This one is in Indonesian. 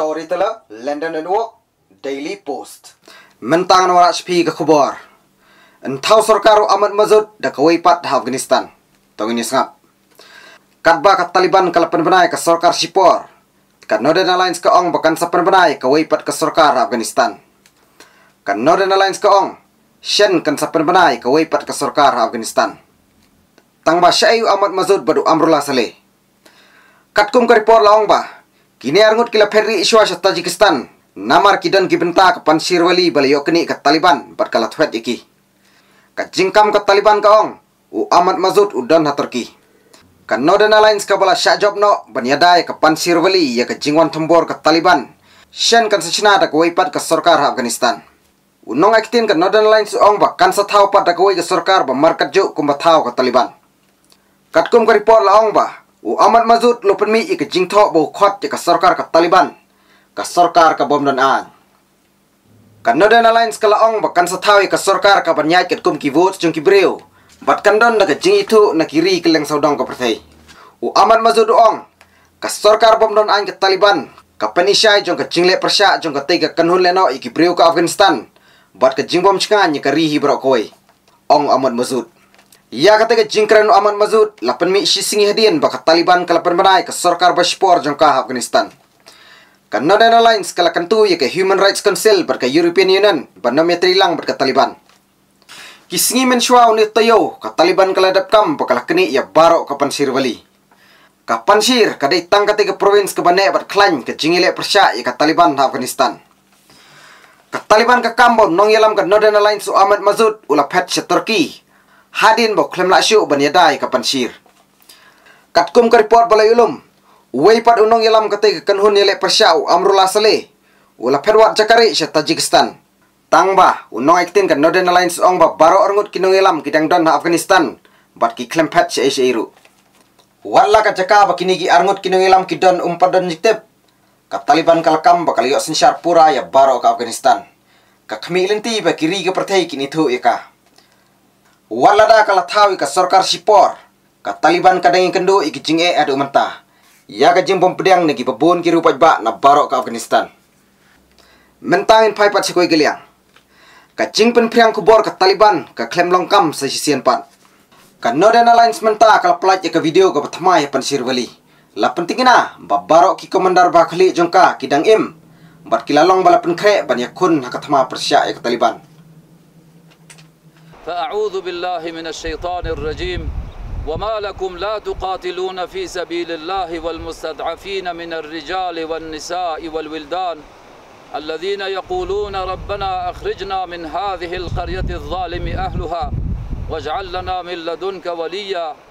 story tela London and Walk Daily Post. Mentang norak spi ke kubor. Entau sorkaru amat mazud da kawaipat da Afghanistan. Tong ini sengap. Kadba kat Taliban kalapan benai ke sorkar sipor. Kat Northern Alliance ke ong bahkan sapan benai pat ke sorkar Afghanistan. Kat Northern Alliance ke ong. Shen kan sapan benai pat ke sorkar Afghanistan. Tang ba Syaiu amat Mazud badu Amrullah Saleh. Kat kum karipor laong bah. Kini arngut kila isu asa Tajikistan. Namar kidan kibenta ke pansirwali kini ke Taliban berkalat huet iki. Kajingkam ke Taliban kaong. U amat mazut udan haturki. Kan Northern Alliance ka bala syajab no banyadai ke pansirwali ya ke jingwan tembor ke Taliban. Shen kan ada dak pat ke sorkar Afghanistan. Unong aktin ke Northern Alliance ong ba kan setau pat dak ke sorkar ba markat jo kumbatau ke Taliban. Katkum ke report la ong ba u Mazud mazut lo penmi i ke jingtho bo khot ke sarkar ka Taliban ka sorkar ka bom dan an kan Northern Alliance kala ong bakan sathawi ka sarkar ka banyai ket kum ki jung breu bat kan don na ke jing itu na kiri ke leng saudong ka perthai u Ahmad Mazud ong ka sorkar bom dan an ke Taliban ka penishai jung jing jingle persya jung ka tega kanhun leno i ke ka Afghanistan bat ka bom chngan ni ka ri hi koi ong amat Mazud. Ya kataga jingkran aman mazud lapan mi singi hadian baka Taliban kalapan benai ke Sorkar bashpor jangka Afghanistan. Karena dan lain kala kentu ya ke Human Rights Council berke European Union bernama ya terilang berke Taliban. Kisingi men shua unit tayo ke Taliban kala kam baka kini ya barok ke pansir wali. Ke pansir ka dai tang kataga province ke banai bat klan ke jingile persya ya ke Taliban Afghanistan. Ka Taliban ke kambo nong yalam ke Northern Alliance Ahmad Mazud ulah pet Turki hadin bo klem la shu ban yadai ka pansir katkum ka report balai ulum wei pat unong ilam kate ka kanhun yele persyau amrula sale wala perwat jakari sya tajikistan tangba unong ektin ka northern alliance ong ba baro orngut kinong kidang don afghanistan bat ki pat sya sha iru Wala ka jaka ba kini gi arngut kinong yelam kidon umpadon jiktep kap taliban kalkam ba kalyo sinshar pura ya baro ka afghanistan ka khmi lenti ba kiri ka perthai kini thu eka ya Walada kala tawi ka sorkar sipor ka taliban ka dangi kendo iki jing e adu menta ya ka jing bom pedang negi babon ki rupat ba na barok ka afghanistan mentangin pai pat sikoi geliang ka jing pen priang kubor ka taliban ka klem longkam sa sisian pat ka northern alliance menta kala pelat ya ka video ka pertama ya pan sirwali la pentingina barok ki komandar ba khali jongka kidang im bat kilalong bala pen kre ban yakun hakatma persya ya ka taliban فأعوذ بالله من الشيطان الرجيم وما لكم لا تقاتلون في سبيل الله والمستضعفين من الرجال والنساء والولدان الذين يقولون ربنا أخرجنا من هذه القرية الظالم أهلها واجعل لنا من لدنك وليا